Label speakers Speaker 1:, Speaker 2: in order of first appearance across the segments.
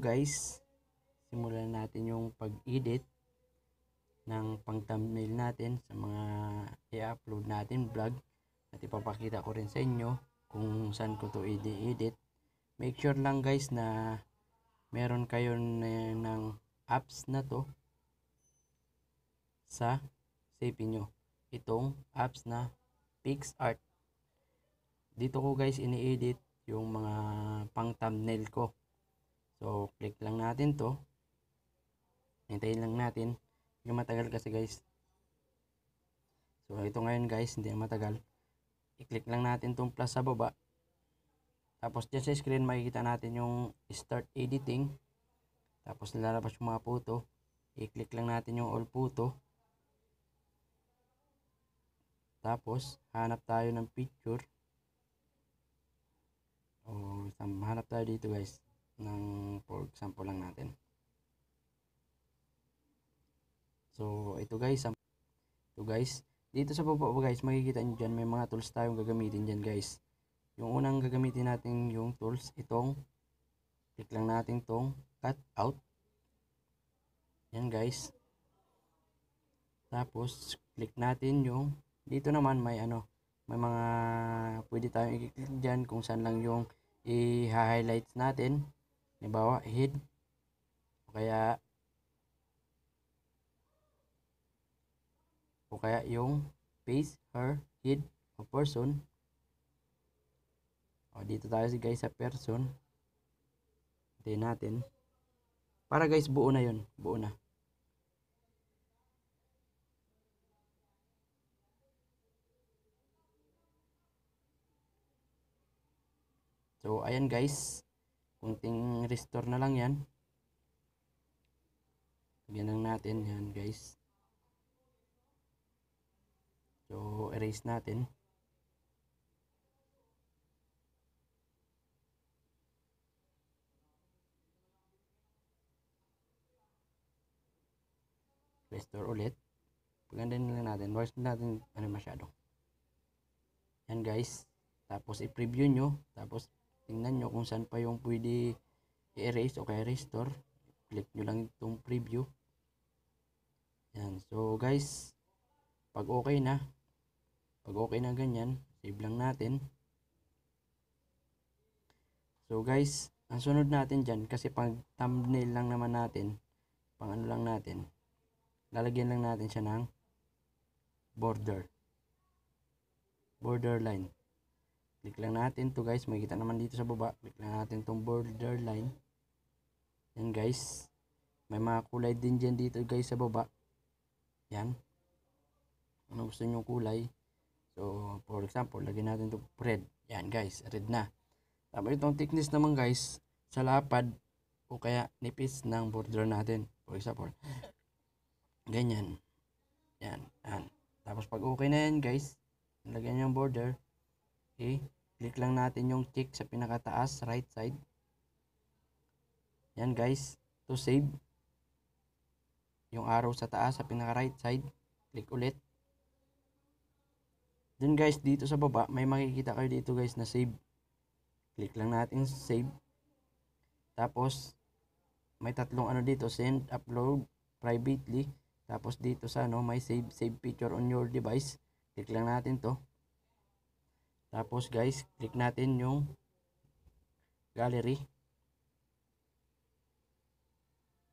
Speaker 1: guys, simulan natin yung pag-edit ng pang-thumbnail natin sa mga i-upload natin vlog at ipapakita ko rin sa inyo kung saan ko to i-edit. Make sure lang guys na meron kayo ng apps na to sa save nyo. Itong apps na PixArt. Dito ko guys ini-edit yung mga pang-thumbnail ko. So, click lang natin to. Hintayin lang natin. Hindi matagal kasi guys. So, ito ngayon guys, hindi matagal. I-click lang natin tong plus sa baba. Tapos, dyan sa screen, makikita natin yung start editing. Tapos, lalabas yung mga photo. I-click lang natin yung all photo. Tapos, hanap tayo ng picture. O, oh, hanap tayo dito guys ng for example lang natin. So, ito guys. Ito guys. Dito sa baba guys, makikita nyo dyan, may mga tools tayong gagamitin dyan guys. Yung unang gagamitin natin yung tools, itong, click lang natin tong cut out. Yan guys. Tapos, click natin yung, dito naman may ano, may mga pwede tayong i-click dyan kung saan lang yung i-highlight natin. Halimbawa, head. O kaya, o kaya yung face, her, head, o person. O, dito tayo guys sa person. Hintayin natin. Para guys, buo na yun. Buo na. So, ayan guys. Kunting restore na lang yan. Lagyan lang natin yan guys. So, erase natin. Restore ulit. na lang natin. Worst natin ano masyado. Yan guys. Tapos i-preview nyo. Tapos tingnan nyo kung saan pa yung pwede i-erase o kaya restore click nyo lang itong preview yan so guys pag okay na pag okay na ganyan save lang natin so guys ang sunod natin dyan kasi pang thumbnail lang naman natin pang ano lang natin lalagyan lang natin siya ng border borderline click lang natin to guys makikita naman dito sa baba click lang natin tong border line yan guys may mga kulay din dyan dito guys sa baba yan ano gusto nyong kulay so for example lagyan natin to red yan guys red na tapos itong thickness naman guys sa lapad o kaya nipis ng border natin for example ganyan yan yan tapos pag okay na yan guys lagyan nyo yung border okay click lang natin yung check sa pinakataas right side yan guys to save yung arrow sa taas sa pinaka right side click ulit dun guys dito sa baba may makikita kayo dito guys na save click lang natin save tapos may tatlong ano dito send upload privately tapos dito sa ano may save save picture on your device click lang natin to tapos guys, click natin yung gallery.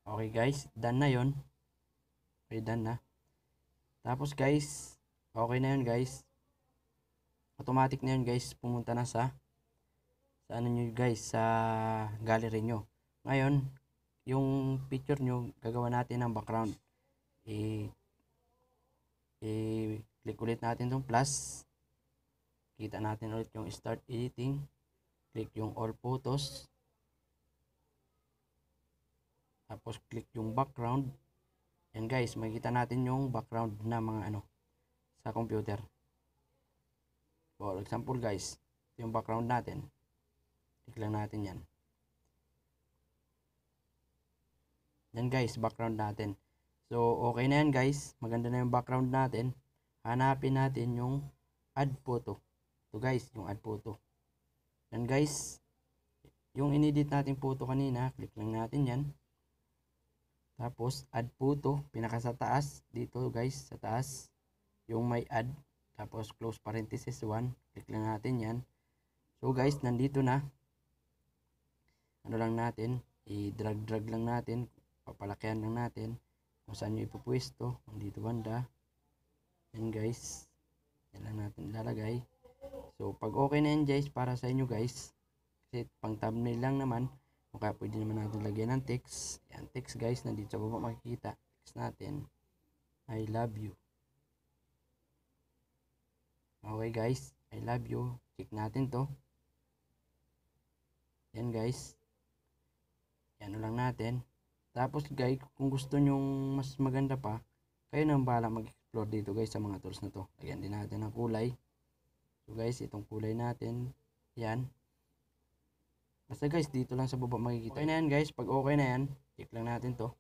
Speaker 1: Okay guys, done na yon. Okay, done na. Tapos guys, okay na yon guys. Automatic na yon guys, pumunta na sa sa ano nyo guys, sa gallery nyo. Ngayon, yung picture nyo, gagawa natin ng background. I, i click ulit natin tong plus. Kita natin ulit yung start editing. Click yung all photos. Tapos click yung background. and guys, makikita natin yung background na mga ano sa computer. For example guys, yung background natin. Click lang natin yan. Yan guys, background natin. So, okay na yan guys. Maganda na yung background natin. Hanapin natin yung add photo. So guys, yung add photo. Yan guys. Yung inedit natin photo kanina, click lang natin yan. Tapos add photo, pinaka sa taas dito guys, sa taas yung may add. Tapos close parenthesis 1, click lang natin yan. So guys, nandito na. Ano lang natin, i-drag-drag lang natin, papalakyan lang natin kung saan nyo ipupwesto. Dito banda. Yan guys. Yan lang natin lalagay. So, pag okay na yan guys, para sa inyo guys, kasi pang thumbnail lang naman, o kaya pwede naman natin lagyan ng text. Yan, text guys, nandito sa baba makikita. Text natin, I love you. Okay guys, I love you. Check natin to. Yan guys. Yan lang natin. Tapos guys, kung gusto nyong mas maganda pa, kayo nang bahala mag-explore dito guys sa mga tools na to. Lagyan din natin ng kulay. So guys, itong kulay natin, yan. Basta guys, dito lang sa baba makikita. Okay na yan guys, pag okay na yan, check lang natin to.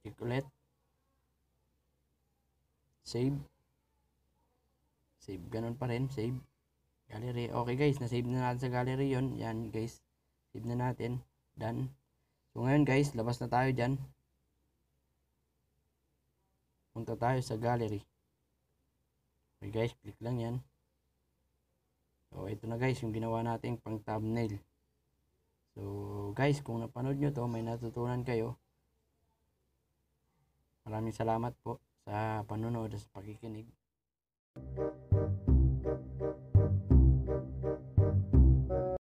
Speaker 1: Check ulit. Save. Save, ganun pa rin, save. Gallery, okay guys, na-save na natin sa gallery yon Yan guys, save na natin. Done. So ngayon guys, labas na tayo dyan. Punta tayo sa gallery. Okay guys, click lang yan. So, ito na guys, yung ginawa nating pang thumbnail. So, guys, kung napanood nyo to, may natutunan kayo. Maraming salamat po sa panonood at sa pakikinig. Thank you.